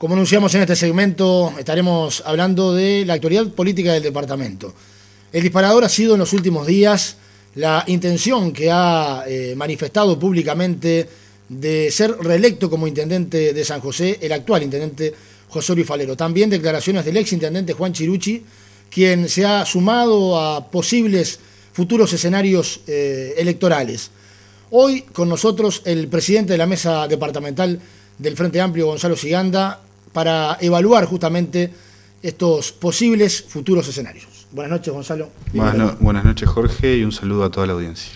Como anunciamos en este segmento, estaremos hablando de la actualidad política del departamento. El disparador ha sido en los últimos días la intención que ha eh, manifestado públicamente de ser reelecto como intendente de San José el actual intendente José Luis Falero. También declaraciones del ex intendente Juan Chiruchi, quien se ha sumado a posibles futuros escenarios eh, electorales. Hoy con nosotros el presidente de la mesa departamental del Frente Amplio, Gonzalo Siganda, para evaluar justamente estos posibles futuros escenarios. Buenas noches, Gonzalo. Buenas, noches, Jorge, y un saludo a toda la audiencia.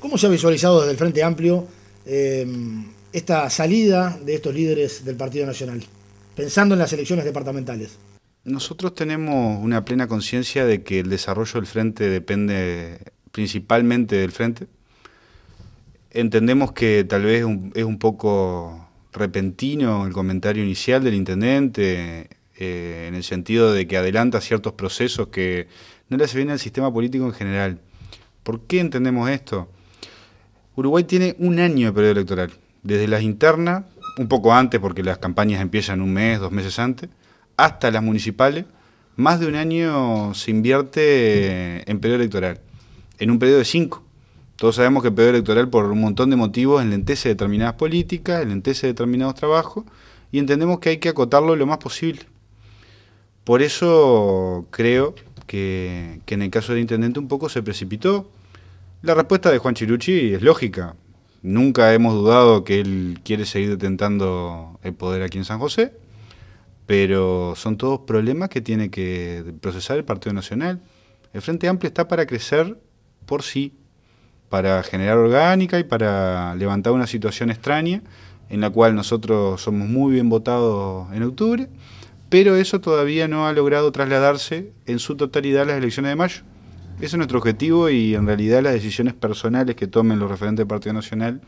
¿Cómo se ha visualizado desde el Frente Amplio em, esta salida de estos líderes del Partido Nacional, pensando en las elecciones departamentales? Nosotros tenemos una plena conciencia de que el desarrollo del Frente depende principalmente del Frente. Entendemos que tal vez es un poco repentino el comentario inicial del intendente, eh, en el sentido de que adelanta ciertos procesos que no le hace bien al sistema político en general. ¿Por qué entendemos esto? Uruguay tiene un año de periodo electoral, desde las internas, un poco antes porque las campañas empiezan un mes, dos meses antes, hasta las municipales, más de un año se invierte en periodo electoral, en un periodo de cinco. Todos sabemos que el periodo electoral, por un montón de motivos, enlentece determinadas políticas, de determinados trabajos, y entendemos que hay que acotarlo lo más posible. Por eso creo que, que en el caso del intendente un poco se precipitó. La respuesta de Juan Chiruchi es lógica. Nunca hemos dudado que él quiere seguir detentando el poder aquí en San José, pero son todos problemas que tiene que procesar el Partido Nacional. El Frente Amplio está para crecer por sí para generar orgánica y para levantar una situación extraña en la cual nosotros somos muy bien votados en octubre, pero eso todavía no ha logrado trasladarse en su totalidad a las elecciones de mayo. Ese es nuestro objetivo y en realidad las decisiones personales que tomen los referentes del Partido Nacional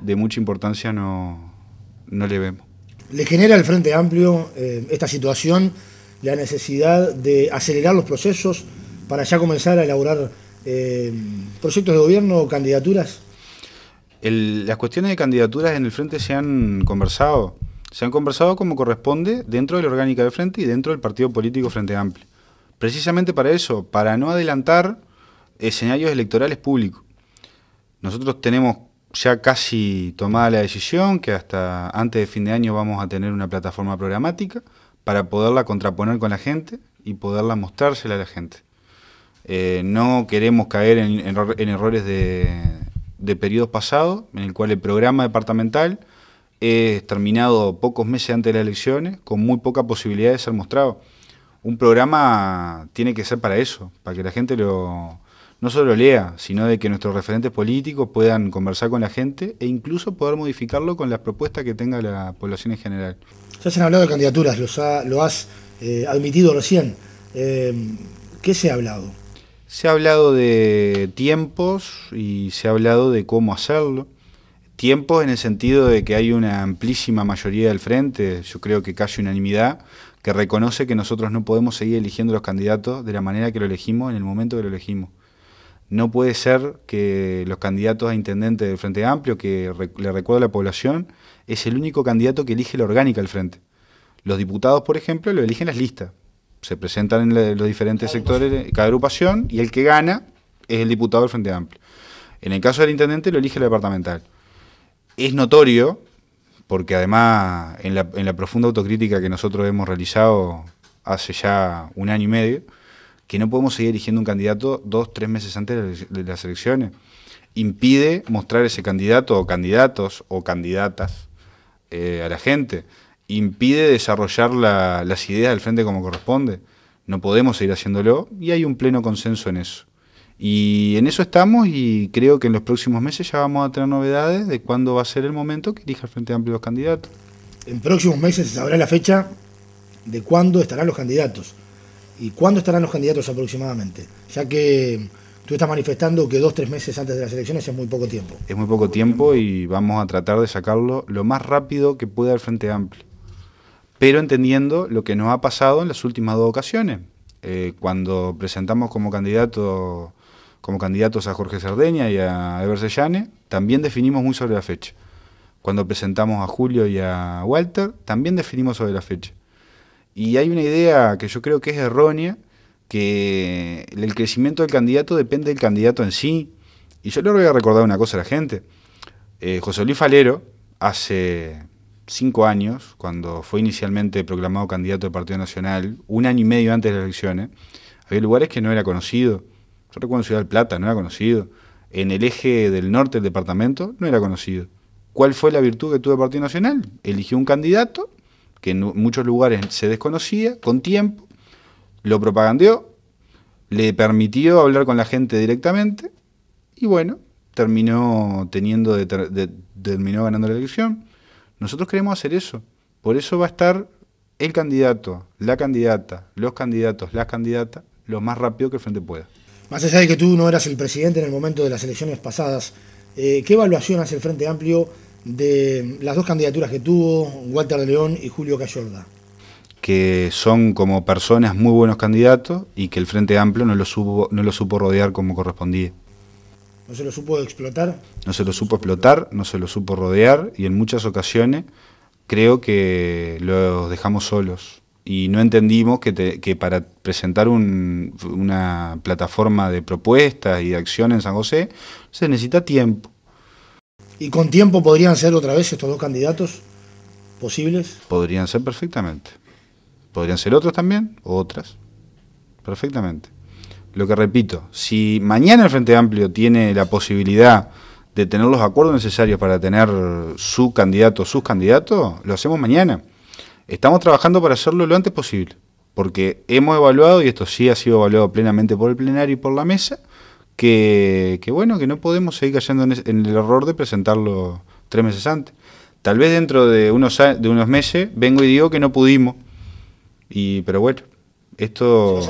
de mucha importancia no, no le vemos. ¿Le genera al Frente Amplio eh, esta situación la necesidad de acelerar los procesos para ya comenzar a elaborar eh, proyectos de gobierno, o candidaturas? las cuestiones de candidaturas en el frente se han conversado. Se han conversado como corresponde dentro de la orgánica del frente y dentro del partido político Frente Amplio. Precisamente para eso, para no adelantar escenarios electorales públicos. Nosotros tenemos ya casi tomada la decisión que hasta antes de fin de año vamos a tener una plataforma programática para poderla contraponer con la gente y poderla mostrársela a la gente. Eh, no queremos caer en, errores de, periodos pasados, en el cual el programa departamental es terminado pocos meses antes de las elecciones, con muy poca posibilidad de ser mostrado. Un programa tiene que ser para eso, para que la gente lo, no solo lea, sino de que nuestros referentes políticos puedan conversar con la gente e incluso poder modificarlo con las propuestas que tenga la población en general. Ya se han hablado de candidaturas, lo has eh, admitido recién. Eh, ¿Qué se ha hablado? Se ha hablado de tiempos y se ha hablado de cómo hacerlo. Tiempos en el sentido de que hay una amplísima mayoría del frente, yo creo que casi unanimidad, que reconoce que nosotros no podemos seguir eligiendo los candidatos de la manera que lo elegimos en el momento que lo elegimos. No puede ser que los candidatos a intendente del Frente Amplio, que le recuerda a la población, es el único candidato que elige la orgánica del Frente. Los diputados, por ejemplo, lo eligen las listas, se presentan en los diferentes sectores, cada agrupación, y el que gana es el diputado del Frente Amplio. En el caso del intendente lo elige el departamental. Es notorio, porque además en la, profunda autocrítica que nosotros hemos realizado hace ya un año y medio, que no podemos seguir eligiendo un candidato dos, tres meses antes de las elecciones. Impide mostrar ese candidato o candidatos o candidatas eh, a la gente impide desarrollar las ideas del frente como corresponde. No podemos seguir haciéndolo y hay un pleno consenso en eso. Y en eso estamos y creo que en los próximos meses ya vamos a tener novedades de cuándo va a ser el momento que elija el Frente Amplio los candidatos. En próximos meses se sabrá la fecha de cuándo estarán los candidatos y cuándo estarán los candidatos aproximadamente, ya que tú estás manifestando que dos, tres meses antes de las elecciones es muy poco tiempo. Es muy poco tiempo y vamos a tratar de sacarlo lo más rápido que pueda el Frente Amplio pero entendiendo lo que nos ha pasado en las últimas dos ocasiones. Eh, cuando presentamos como candidato como candidatos a Jorge Cerdeña y a Eber Sellane, también definimos muy sobre la fecha. Cuando presentamos a Julio y a Walter, también definimos sobre la fecha. Y hay una idea que yo creo que es errónea, que el crecimiento del candidato depende del candidato en sí. Y yo le voy a recordar una cosa a la gente. Eh, José Luis Falero, hace cinco años, cuando fue inicialmente proclamado candidato del Partido Nacional, un año y medio antes de las elecciones, había lugares que no era conocido. Yo recuerdo Ciudad del Plata, no era conocido. En el eje del norte del departamento, no era conocido. ¿Cuál fue la virtud que tuvo el Partido Nacional? Eligió un candidato que en muchos lugares se desconocía, con tiempo, lo propagandeó, le permitió hablar con la gente directamente y bueno, terminó, teniendo terminó ganando la elección. Nosotros queremos hacer eso. Por eso va a estar el candidato, la candidata, los candidatos, las candidatas, lo más rápido que el frente pueda. Más allá de que tú no eras el presidente en el momento de las elecciones pasadas, eh, ¿qué evaluación hace el Frente Amplio de las dos candidaturas que tuvo, Walter de León y Julio Cayorda? Que son como personas muy buenos candidatos y que el Frente Amplio no lo, no lo supo rodear como correspondía no se lo supo explotar. No se lo supo explotar, no se lo supo rodear y en muchas ocasiones creo que los dejamos solos y no entendimos que, para presentar una plataforma de propuestas y de acción en San José se necesita tiempo. ¿Y con tiempo podrían ser otra vez estos dos candidatos posibles? Podrían ser perfectamente. Podrían ser otros también, otras. Perfectamente. Lo que repito, si mañana el Frente Amplio tiene la posibilidad de tener los acuerdos necesarios para tener su candidato, o sus candidatos, lo hacemos mañana. Estamos trabajando para hacerlo lo antes posible, porque hemos evaluado, y esto sí ha sido evaluado plenamente por el plenario y por la mesa, que, bueno, que no podemos seguir cayendo en, el error de presentarlo tres meses antes. Tal vez dentro de unos, de unos meses vengo y digo que no pudimos, y pero bueno, esto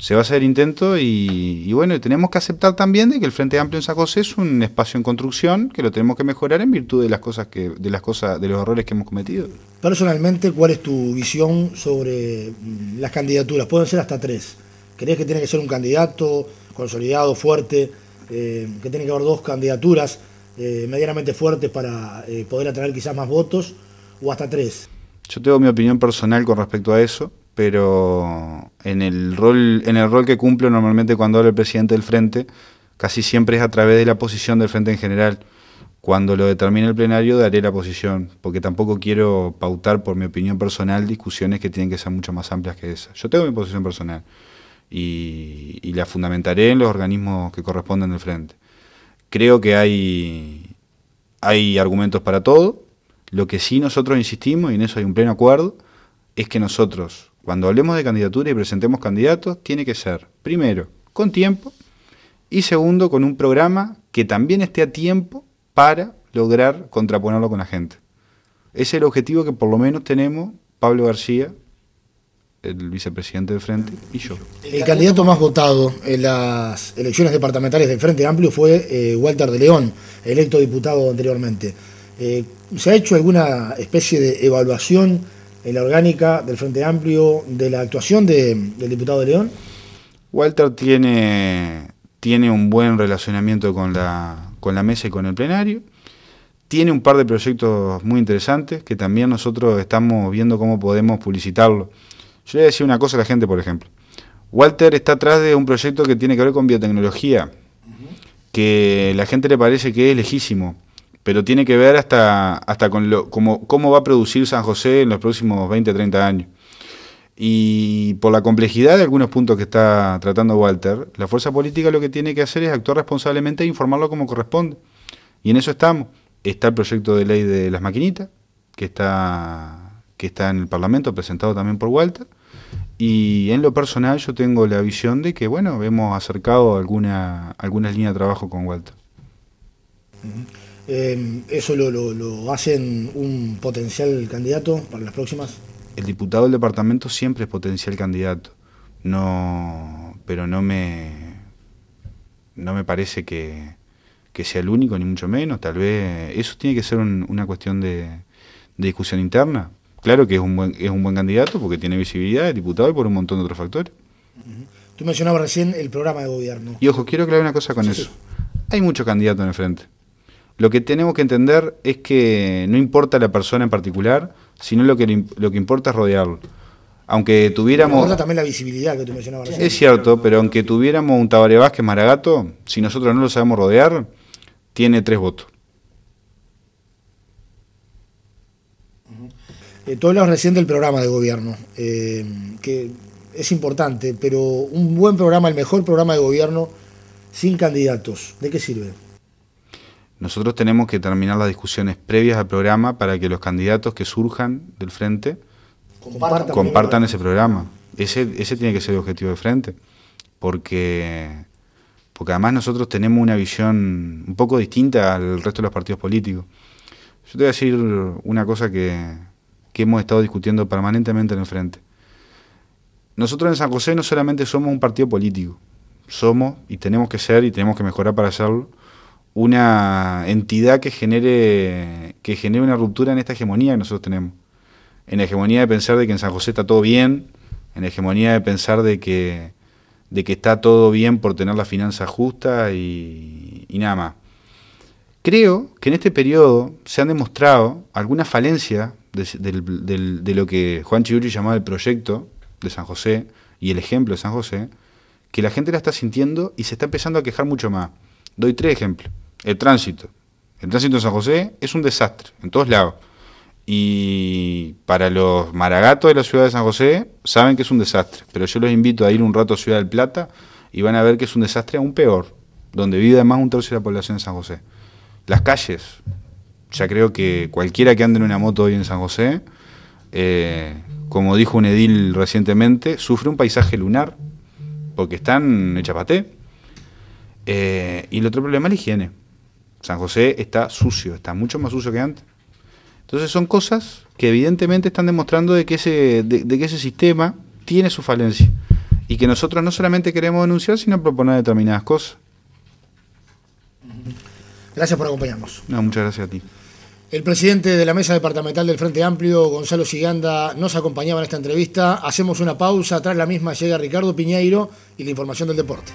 se va a hacer intento y, bueno, tenemos que aceptar también de que el Frente Amplio en San es un espacio en construcción que lo tenemos que mejorar en virtud de las cosas que de las cosas de los errores que hemos cometido. Personalmente, ¿cuál es tu visión sobre mm, las candidaturas? Pueden ser hasta tres. ¿Crees que tiene que ser un candidato consolidado, fuerte, eh, que tiene que haber dos candidaturas eh, medianamente fuertes para eh, poder atraer quizás más votos o hasta tres? Yo tengo mi opinión personal con respecto a eso pero en el rol, en el rol que cumplo normalmente cuando habla el presidente del frente, casi siempre es a través de la posición del frente en general. Cuando lo determine el plenario daré la posición, porque tampoco quiero pautar por mi opinión personal discusiones que tienen que ser mucho más amplias que esa. Yo tengo mi posición personal y, la fundamentaré en los organismos que corresponden del frente. Creo que hay, hay argumentos para todo. Lo que sí nosotros insistimos, y en eso hay un pleno acuerdo, es que nosotros cuando hablemos de candidatura y presentemos candidatos, tiene que ser, primero, con tiempo y segundo, con un programa que también esté a tiempo para lograr contraponerlo con la gente. Ese es el objetivo que por lo menos tenemos Pablo García, el vicepresidente de Frente, y yo. El candidato más votado en las elecciones departamentales del Frente Amplio fue eh, Walter de León, electo diputado anteriormente. Eh, ¿Se ha hecho alguna especie de evaluación? en la orgánica del Frente Amplio de la actuación del diputado de León? Walter tiene, tiene un buen relacionamiento con la, con la mesa y con el plenario. Tiene un par de proyectos muy interesantes que también nosotros estamos viendo cómo podemos publicitarlo. Yo le voy a decir una cosa a la gente, por ejemplo. Walter está atrás de un proyecto que tiene que ver con biotecnología, que la gente le parece que es lejísimo pero tiene que ver hasta, hasta con cómo va a producir San José en los próximos 20, 30 años. Y por la complejidad de algunos puntos que está tratando Walter, la fuerza política lo que tiene que hacer es actuar responsablemente e informarlo como corresponde. Y en eso estamos. Está el proyecto de ley de las maquinitas, que está, que está en el Parlamento, presentado también por Walter. Y en lo personal yo tengo la visión de que, bueno, hemos acercado alguna, algunas líneas de trabajo con Walter. Em, ¿Eso lo, lo, hacen un potencial candidato para las próximas? El diputado del departamento siempre es potencial candidato. pero no me, no me parece que, sea el único, ni mucho menos. Tal vez eso tiene que ser una cuestión de, discusión interna. Claro que es un, buen, es un buen candidato porque tiene visibilidad, de diputado y por un montón de otros factores. Tú mencionabas recién el programa de gobierno. Y ojo, quiero aclarar una cosa con eso. Hay muchos candidatos en el frente. Lo que tenemos que entender es que no importa la persona en particular, sino lo que, lo que importa es rodearlo. Aunque tuviéramos. importa también la visibilidad que tú mencionabas. Es cierto, pero aunque tuviéramos un Tabaré Vázquez Maragato, si nosotros no lo sabemos rodear, tiene tres votos. Eh, tú hablabas recién del programa de gobierno, eh, que es importante, pero un buen programa, el mejor programa de gobierno, sin candidatos, ¿de qué sirve? Nosotros tenemos que terminar las discusiones previas al programa para que los candidatos que surjan del frente compartan, ese programa. Ese, tiene que ser el objetivo del frente, porque, además nosotros tenemos una visión un poco distinta al resto de los partidos políticos. Yo te voy a decir una cosa que, que hemos estado discutiendo permanentemente en el frente. Nosotros en San José no solamente somos un partido político, somos y tenemos que ser y tenemos que mejorar para hacerlo una entidad que genere, que genere una ruptura en esta hegemonía que nosotros tenemos. En la hegemonía de pensar de que en San José está todo bien, en la hegemonía de pensar de que, de que está todo bien por tener la finanza justa y, nada más. Creo que en este periodo se han demostrado algunas falencias de, lo que Juan Chiuri llamaba el proyecto de San José y el ejemplo de San José, que la gente la está sintiendo y se está empezando a quejar mucho más. Doy tres ejemplos. El tránsito. El tránsito en San José es un desastre, en todos lados. Y para los maragatos de la ciudad de San José, saben que es un desastre. Pero yo los invito a ir un rato a Ciudad del Plata y van a ver que es un desastre aún peor, donde vive además un tercio de la población de San José. Las calles, ya creo que cualquiera que ande en una moto hoy en San José, eh, como dijo un edil recientemente, sufre un paisaje lunar, porque están en eh, y el otro problema es la higiene. San José está sucio, está mucho más sucio que antes. Entonces son cosas que evidentemente están demostrando de que ese, de, que ese sistema tiene su falencia y que nosotros no solamente queremos denunciar, sino proponer determinadas cosas. Gracias por acompañarnos. muchas gracias a ti. El presidente de la mesa departamental del Frente Amplio, Gonzalo Siganda, nos acompañaba en esta entrevista. Hacemos una pausa, tras la misma llega Ricardo Piñeiro y la información del deporte.